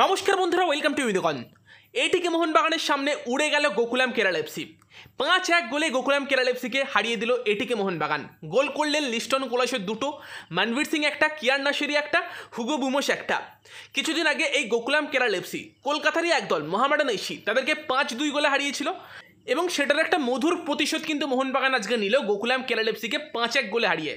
নমস্কার বন্ধুরা welcome to ইউনিকন এটিকে মোহনবাগানের সামনে উড়ে গেল গোকুলাম কেরাল এফসি পাঁচ এক গোলে গোকুলাম কেরাল এফসিকে হারিয়ে দিল এটিকে মোহনবাগান গোল করলেন লিস্টন কোলাসের দুটো মানবীর সিং একটা কিয়ার নাসেরি একটা হুগো বুমোস একটা কিছুদিন আগে এই গোকুলাম কেরাল এফসি কলকাতারই একদল মহামেডান এসি তাদেরকে পাঁচ দুই গোলে হারিয়েছিল এবং সেটার একটা মধুর প্রতিশোধ কিন্তু মোহনবাগান আজকে নিল গোকুলাম কেলালেপসিকে পাঁচ এক গোলে হারিয়ে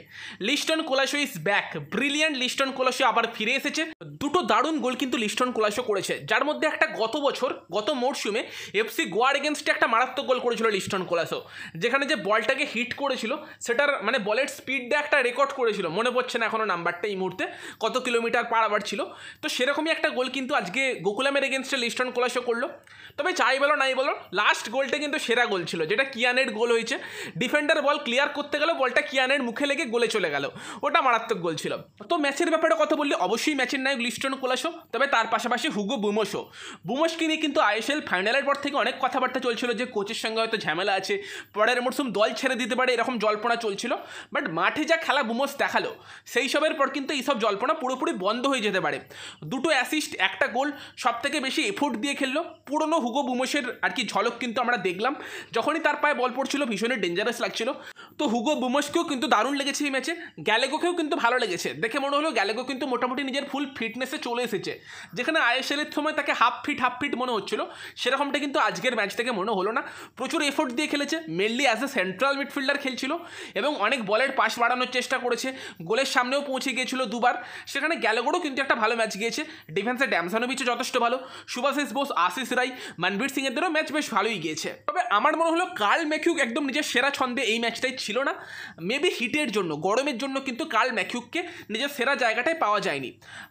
Liston Colaco is back brilliant Liston Colaco আবার ফিরে এসেছে দুটো দারুণ গোল কিন্তু লিস্টন কোলাশো করেছে যার মধ্যে একটা গত বছর গত মরশুমে এফসি গোয়ার এগেনস্টে একটা মারাত্মক গোল করেছিল লিস্টন কোলাশো যেখানে যে বলটাকে হিট করেছিল সেটার মানে বলের স্পিডটা একটা রেকর্ড করেছিল মনে পড়ছে না এখনও নাম্বারটা এই মুহূর্তে কত কিলোমিটার পার আবার ছিল তো সেরকমই একটা গোল কিন্তু আজকে গোকুলামের এগেনস্টে লিস্টন কোলাশো করলো তবে চাই বলো নাই বলো লাস্ট গোলটা কিন্তু কিন্তু সেরা গোল ছিল যেটা কিয়ানের গোল হয়েছে ডিফেন্ডার বল ক্লিয়ার করতে গেল বলটা কিয়ানের মুখে লেগে গোলে চলে গেল ওটা মারাত্মক গোল ছিল তো ম্যাচের ব্যাপারে কথা বললে অবশ্যই ম্যাচের নায়ক লিস্টন কোলাসো তবে তার পাশাপাশি হুগো বুমোসো বুমসকে নিয়ে কিন্তু আইএসএল ফাইনালের পর থেকে অনেক কথাবার্তা চলছিল যে কোচের সঙ্গে হয়তো ঝামেলা আছে পরের মরশুম দল ছেড়ে দিতে পারে এরকম জল্পনা চলছিল বাট মাঠে যা খেলা বুমস দেখালো সেই সবের পর কিন্তু এইসব জল্পনা পুরোপুরি বন্ধ হয়ে যেতে পারে দুটো অ্যাসিস্ট একটা গোল সব থেকে বেশি এফোর্ট দিয়ে খেললো পুরনো হুগো বুমসের আর কি ঝলক কিন্তু আমরা দেখলাম দেখলাম যখনই তার পায়ে বল পড়ছিল ভীষণই ডেঞ্জারাস লাগছিল তো হুগো বুমসকেও কিন্তু দারুণ লেগেছে এই ম্যাচে গ্যালেগোকেও কিন্তু ভালো লেগেছে দেখে মনে হলো গ্যালেগো কিন্তু মোটামুটি নিজের ফুল ফিটনেসে চলে এসেছে যেখানে আইএসএলের সময় তাকে হাফ ফিট হাফ ফিট মনে হচ্ছিল সেরকমটা কিন্তু আজকের ম্যাচ থেকে মনে হলো না প্রচুর এফোর্ট দিয়ে খেলেছে mainly as a central midfielder খেলছিল এবং অনেক বলের পাশ বাড়ানোর চেষ্টা করেছে গোলের সামনেও পৌঁছে গিয়েছিল দুবার সেখানে গ্যালেগোরও কিন্তু একটা ভালো ম্যাচ গিয়েছে ডিফেন্সে ড্যামসানোভিচও যথেষ্ট ভালো সুভাশিস বোস আশিস রাই মনবীর এদেরও ম্যাচ বেশ ভালোই গিয়েছে তবে আমার মনে হলো কার্ল ম্যাকিউক একদম নিজের সেরা ছন্দে এই ম্যাচটাই ছিল না মেবি হিটের জন্য গরমের জন্য কিন্তু কার্ল ম্যাকিউককে নিজের সেরা জায়গাটায় পাওয়া যায়নি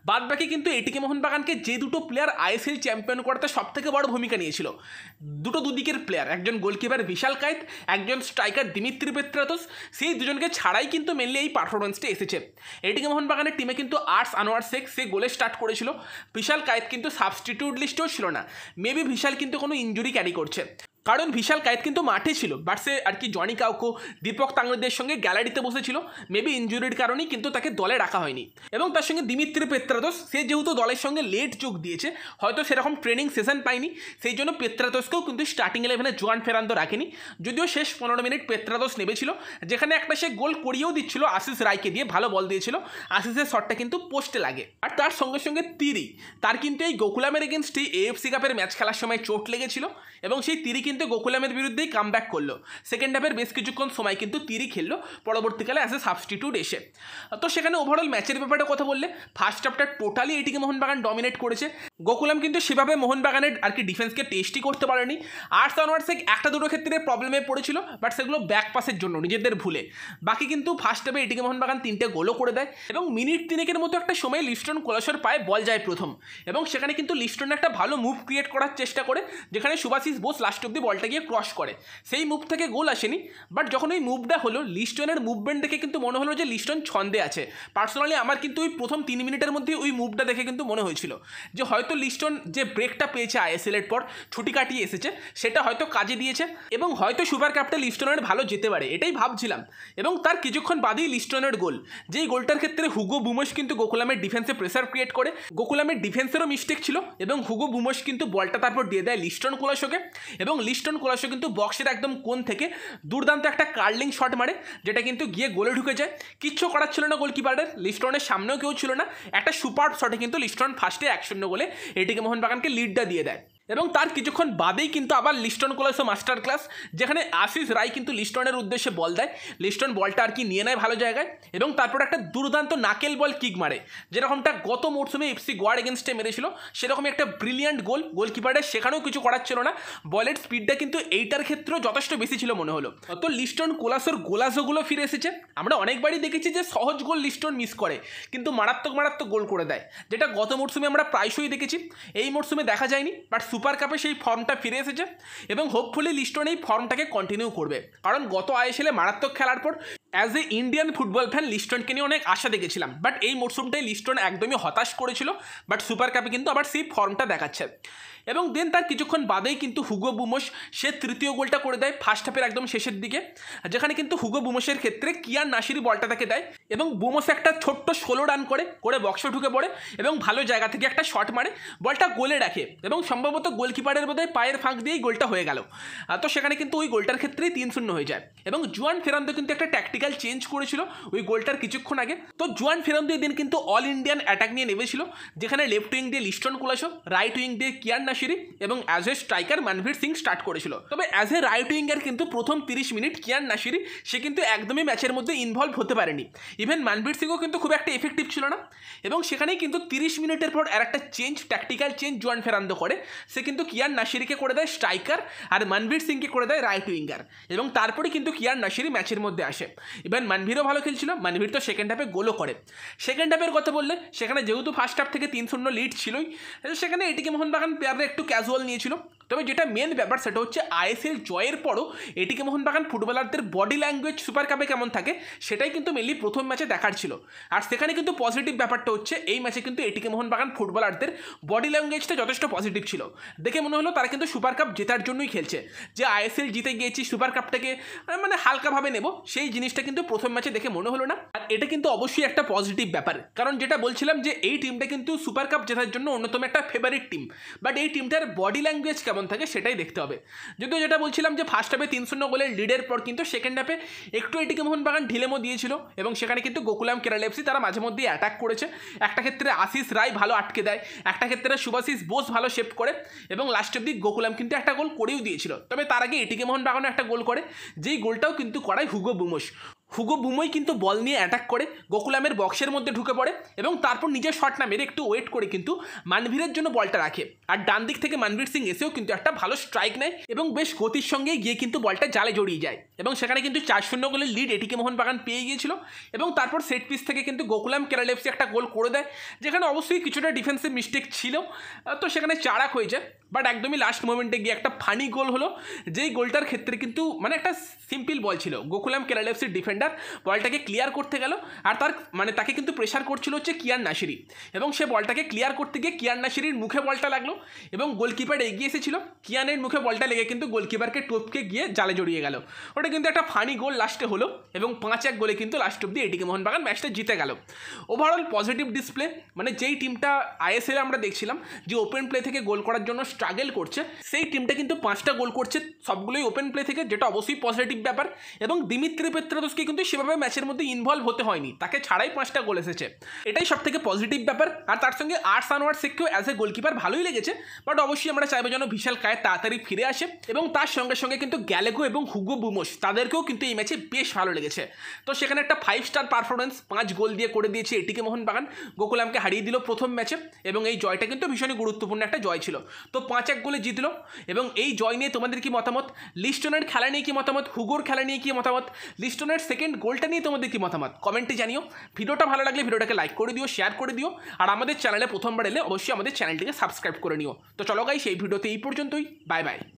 বাদ বাকি কিন্তু এটিকে মোহনবাগানকে যে দুটো প্লেয়ার আইএসএল চ্যাম্পিয়ন করাতে সব থেকে বড় ভূমিকা নিয়েছিল দুটো দুদিকের প্লেয়ার একজন গোলকিপার বিশাল কায়েত একজন স্ট্রাইকার দিমিত্রি পেত্রাতোস সেই দুজনকে ছাড়াই কিন্তু মেনলি এই পারফরমেন্সটি এসেছে এটিকে মোহনবাগানের টিমে কিন্তু আর্টস আনোয়ার শেখ সে গোলে স্টার্ট করেছিল বিশাল কায়েত কিন্তু সাবস্টিটিউট লিস্টেও ছিল না মেবি বিশাল কিন্তু কোনো ইঞ্জুরি ক্যারি করছে কারণ বিশাল কায়েত কিন্তু মাঠে ছিল বাটসে আর কি জনি কাউকো দীপক তাংরেদের সঙ্গে গ্যালারিতে বসেছিল মেবি ইঞ্জুরির কারণেই কিন্তু তাকে দলে রাখা হয়নি এবং তার সঙ্গে দিমিত্রি পেত্রাতোস সে যেহেতু দলের সঙ্গে লেট যোগ দিয়েছে হয়তো সেরকম ট্রেনিং সেশন পায়নি সেই জন্য পেত্রাতোসকেও কিন্তু স্টার্টিং ইলেভেনে জোয়ান ফেরান্ত রাখেনি যদিও শেষ পনেরো মিনিট পেত্রাতোস নেমেছিল যেখানে একটা সে গোল করিয়েও দিচ্ছিল আশিস রায়কে দিয়ে ভালো বল দিয়েছিল আশিসের শটটা কিন্তু পোস্টে লাগে আর তার সঙ্গে সঙ্গে তিরি তার কিন্তু এই গোকুলামের এগেনস্ট এই এএফসি কাপের ম্যাচ খেলার সময় চোট লেগেছিল এবং সেই তিরি কিন্তু গোকুলামের বিরুদ্ধেই কাম ব্যাক করলো সেকেন্ড হাফের বেশ কিছুক্ষণ সময় কিন্তু তিরি খেললো পরবর্তীকালে অ্যাস এ সাবস্টিটিউট এসে তো সেখানে ওভারঅল ম্যাচের ব্যাপারে কথা বললে ফার্স্ট হাফটা টোটালি এটিকে মোহনবাগান ডমিনেট করেছে গোকুলাম কিন্তু সেভাবে মোহনবাগানের আর কি ডিফেন্সকে টেস্টই করতে পারেনি আর্টস অনওয়ার্সেক একটা দুটো ক্ষেত্রে প্রবলেমে পড়েছিল বাট সেগুলো ব্যাক পাসের জন্য নিজেদের ভুলে বাকি কিন্তু ফার্স্ট হাফে এটিকে মোহনবাগান তিনটে গোলও করে দেয় এবং মিনিট তিনেকের মতো একটা সময় লিস্টন কোলাসর পায়ে বল যায় প্রথম এবং সেখানে কিন্তু লিস্টন একটা ভালো মুভ ক্রিয়েট করার চেষ্টা করে যেখানে সুভাশিস বোস লাস্ট অব্দি বলটা গিয়ে ক্রস করে সেই মুভ থেকে গোল আসেনি বাট যখন ওই মুভটা হলো লিস্টনের মুভমেন্ট দেখে কিন্তু মনে হলো যে লিস্টন ছন্দে আছে পার্সোনালি আমার কিন্তু ওই প্রথম তিন মিনিটের মধ্যে ওই মুভটা দেখে কিন্তু মনে হয়েছিল যে হয়তো লিস্টন যে ব্রেকটা পেয়েছে আইএসএলের পর ছুটি কাটিয়ে এসেছে সেটা হয়তো কাজে দিয়েছে এবং হয়তো সুপার ক্যাপটা লিস্টনের ভালো যেতে পারে এটাই ভাবছিলাম এবং তার কিছুক্ষণ বাদেই লিস্টনের গোল যেই গোলটার ক্ষেত্রে হুগো বুমস কিন্তু গোকুলামের ডিফেন্সে প্রেসার ক্রিয়েট করে গোকুলামের ডিফেন্সেরও মিস্টেক ছিল এবং হুগো বুমস কিন্তু বলটা তারপর দিয়ে দেয় লিস্টন কোলাশোকে এবং লিস্টন কোলাসও কিন্তু বক্সের একদম কোন থেকে দুর্দান্ত একটা কার্লিং শট মারে যেটা কিন্তু গিয়ে গোলে ঢুকে যায় কিচ্ছু করার ছিল না গোলকিপারের লিস্টনের সামনেও কেউ ছিল না একটা সুপার শটে কিন্তু লিস্টন ফার্স্টে এক শূন্য গোলে এটিকে মোহনবাগানকে লিডটা দিয়ে দেয় এবং তার কিছুক্ষণ বাদেই কিন্তু আবার লিস্টন ও মাস্টার ক্লাস যেখানে আশিস রায় কিন্তু লিস্টনের উদ্দেশ্যে বল দেয় লিস্টন বলটা আর কি নিয়ে নেয় ভালো জায়গায় এবং তারপর একটা দুর্দান্ত নাকেল বল কিক মারে যেরকমটা গত মরশুমে এফসি গোয়ার এগেনস্টে মেরেছিল সেরকমই একটা ব্রিলিয়ান্ট গোল গোলকিপারের সেখানেও কিছু করার ছিল না বলের স্পিডটা কিন্তু এইটার ক্ষেত্রেও যথেষ্ট বেশি ছিল মনে হলো তো লিস্টন কোলাসোর গোলাসোগুলো ফিরে এসেছে আমরা অনেকবারই দেখেছি যে সহজ গোল লিস্টন মিস করে কিন্তু মারাত্মক মারাত্মক গোল করে দেয় যেটা গত মরশুমে আমরা প্রায়শই দেখেছি এই মরশুমে দেখা যায়নি বাট সুপার কাপে সেই ফর্মটা ফিরে এসেছে এবং হোপফুলি লিস্টন এই ফর্মটাকে কন্টিনিউ করবে কারণ গত আইএসএলে মারাত্মক খেলার পর as a Indian football fan লিস্টনকে নিয়ে অনেক আশা দেখেছিলাম বাট এই মরশুমটাই লিস্টন একদমই হতাশ করেছিল বাট সুপার কাপে কিন্তু আবার সেই ফর্মটা দেখাচ্ছে এবং দেন তার কিছুক্ষণ বাদেই কিন্তু হুগো বুমোস সে তৃতীয় গোলটা করে দেয় ফার্স্ট হাফের একদম শেষের দিকে যেখানে কিন্তু হুগো বুমোসের ক্ষেত্রে কিয়ান নাসিরি বলটা তাকে দেয় এবং বুমোস একটা ছোট্ট ষোলো রান করে করে বক্সে ঢুকে পড়ে এবং ভালো জায়গা থেকে একটা শট মারে বলটা গোলে রাখে এবং সম্ভবত গোলকিপারের বোধহয় পায়ের ফাঁক দিয়েই গোলটা হয়ে গেল তো সেখানে কিন্তু ওই গোলটার ক্ষেত্রেই তিন শূন্য হয়ে যায় এবং জুয়ান ফেরান্দো কিন্তু একটা ট্যাকটিক্যাল ক্যাপিটাল চেঞ্জ করেছিল ওই গোলটার কিছুক্ষণ আগে তো জোয়ান ফেরান্দু দিন কিন্তু অল ইন্ডিয়ান অ্যাটাক নিয়ে নেমেছিল যেখানে লেফট উইং দিয়ে লিস্টন কোলাশো রাইট উইং দিয়ে কিয়ার নাসিরি এবং as a striker Manvir Singh start করেছিল তবে অ্যাজ এ রাইট উইঙ্গার কিন্তু প্রথম তিরিশ মিনিট কিয়ান নাসিরি সে কিন্তু একদমই ম্যাচের মধ্যে ইনভলভ হতে পারেনি ইভেন মানভীর সিংও কিন্তু খুব একটা এফেক্টিভ ছিল না এবং সেখানেই কিন্তু তিরিশ মিনিটের পর আর একটা চেঞ্জ ট্যাকটিক্যাল চেঞ্জ জোয়ান ফেরান্দ করে সে কিন্তু কিয়ান নাসিরিকে করে দেয় স্ট্রাইকার আর মানভীর সিংকে করে দেয় রাইট উইঙ্গার এবং তারপরে কিন্তু কিয়ান নাসিরি ম্যাচের মধ্যে আসে ইভেন মানভীরও ভালো খেলছিল মানভীর তো সেকেন্ড হাফে গোলও করে সেকেন্ড হাফের কথা বললে সেখানে যেহেতু ফার্স্ট হাফ থেকে তিন শূন্য লিড ছিলই সেখানে এটিকে মোহনবাগান প্লেয়াররা একটু ক্যাজুয়াল নিয়েছিল তবে যেটা মেন ব্যাপার সেটা হচ্ছে আইএসএল জয়ের পরও এটিকে মোহনবাগান ফুটবলারদের বডি ল্যাঙ্গুয়েজ সুপার কাপে কেমন থাকে সেটাই কিন্তু মেনলি প্রথম ম্যাচে দেখার ছিল আর সেখানে কিন্তু পজিটিভ ব্যাপারটা হচ্ছে এই ম্যাচে কিন্তু এটিকে মোহনবাগান ফুটবলারদের বডি ল্যাঙ্গুয়েজটা যথেষ্ট পজিটিভ ছিল দেখে মনে হলো তারা কিন্তু সুপার কাপ জেতার জন্যই খেলছে যে আইএসএল জিতে গিয়েছি সুপার কাপটাকে মানে হালকাভাবে নেব সেই জিনিস জিনিসটা কিন্তু প্রথম ম্যাচে দেখে মনে হলো না আর এটা কিন্তু অবশ্যই একটা পজিটিভ ব্যাপার কারণ যেটা বলছিলাম যে এই টিমটা কিন্তু সুপার কাপ জেতার জন্য অন্যতম একটা ফেভারিট টিম বাট এই টিমটার বডি ল্যাঙ্গুয়েজ কেমন থাকে সেটাই দেখতে হবে যদিও যেটা বলছিলাম যে ফার্স্ট হাফে তিন শূন্য গোলের লিডের পর কিন্তু সেকেন্ড হাফে একটু এটিকে মোহন বাগান ঢিলেমো দিয়েছিল এবং সেখানে কিন্তু গোকুলাম কেরাল এফসি তারা মাঝে মধ্যেই অ্যাটাক করেছে একটা ক্ষেত্রে আশিস রায় ভালো আটকে দেয় একটা ক্ষেত্রে শুভাশিস বোস ভালো শেপ করে এবং লাস্ট অব্দি গোকুলাম কিন্তু একটা গোল করেও দিয়েছিল তবে তার আগে এটিকে মোহন বাগানও একটা গোল করে যেই গোলটাও কিন্তু করায় হুগো বুমোস হুগো বুমোই কিন্তু বল নিয়ে অ্যাটাক করে গোকুলামের বক্সের মধ্যে ঢুকে পড়ে এবং তারপর নিজের শট নামের একটু ওয়েট করে কিন্তু মানভীরের জন্য বলটা রাখে আর ডান দিক থেকে মানভীর সিং এসেও কিন্তু একটা ভালো স্ট্রাইক নেয় এবং বেশ গতির সঙ্গে গিয়ে কিন্তু বলটা জালে জড়িয়ে যায় এবং সেখানে কিন্তু চার শূন্য গোলের লিড এটিকে বাগান পেয়ে গিয়েছিল এবং তারপর সেট পিস থেকে কিন্তু গোকুলাম কেরাল এফসি একটা গোল করে দেয় যেখানে অবশ্যই কিছুটা ডিফেন্সিভ মিস্টেক ছিল তো সেখানে চারাক হয়ে যায় বাট একদমই লাস্ট মোমেন্টে গিয়ে একটা ফানি গোল হলো যেই গোলটার ক্ষেত্রে কিন্তু মানে একটা সিম্পল বল ছিল গোকুলাম কেরাল এফসির ডিফেন্ডার বলটাকে ক্লিয়ার করতে গেল আর তার মানে তাকে কিন্তু প্রেশার করছিল হচ্ছে কিয়ার নাসিরি এবং সে বলটাকে ক্লিয়ার করতে গিয়ে কিয়ার নাসিরির মুখে বলটা লাগলো এবং গোলকিপার এগিয়ে এসেছিল কিয়ানের মুখে বলটা লেগে কিন্তু গোলকিপারকে টোপকে গিয়ে জালে জড়িয়ে গেল ওটা কিন্তু একটা ফানি গোল লাস্টে হলো এবং পাঁচ এক গোলে কিন্তু লাস্ট অব্দি এটিকে মোহনবাগান ম্যাচটা জিতে গেল ওভারঅল পজিটিভ ডিসপ্লে মানে যেই টিমটা আইএসএল আমরা দেখছিলাম যে ওপেন প্লে থেকে গোল করার জন্য স্ট্রাগেল করছে সেই টিমটা কিন্তু পাঁচটা গোল করছে সবগুলোই ওপেন প্লে থেকে যেটা অবশ্যই পজিটিভ ব্যাপার এবং দিমিত্রি পেত্রাদোসকে কিন্তু সেভাবে ম্যাচের মধ্যে ইনভলভ হতে হয়নি তাকে ছাড়াই পাঁচটা গোল এসেছে এটাই সব থেকে পজিটিভ ব্যাপার আর তার সঙ্গে আর্টস আনোয়ার শেখকেও অ্যাজ এ গোলকিপার ভালোই লেগেছে বাট অবশ্যই আমরা চাইবো যেন বিশাল কায়ের তাড়াতাড়ি ফিরে আসে এবং তার সঙ্গে সঙ্গে কিন্তু গ্যালেগো এবং হুগো বুমোস তাদেরকেও কিন্তু এই ম্যাচে বেশ ভালো লেগেছে তো সেখানে একটা ফাইভ স্টার পারফরমেন্স পাঁচ গোল দিয়ে করে দিয়েছে এটিকে মোহনবাগান গোকুলামকে হারিয়ে দিল প্রথম ম্যাচে এবং এই জয়টা কিন্তু ভীষণই গুরুত্বপূর্ণ একটা জয় ছিল তো পাঁচ এক গোলে জিতলো এবং এই জয় নিয়ে তোমাদের কি মতামত লিস্টনের খেলা নিয়ে কি মতামত হুগোর খেলা নিয়ে কি মতামত লিস্টনের সেকেন্ড গোলটা নিয়ে তোমাদের কি মতামত কমেন্টে জানিও ভিডিওটা ভালো লাগলে ভিডিওটাকে লাইক করে দিও শেয়ার করে দিও আর আমাদের চ্যানেলে প্রথমবার এলে অবশ্যই আমাদের চ্যানেলটিকে সাবস্ক্রাইব করে নিও তো চলো গাই সেই ভিডিওতে এই পর্যন্তই বাই বাই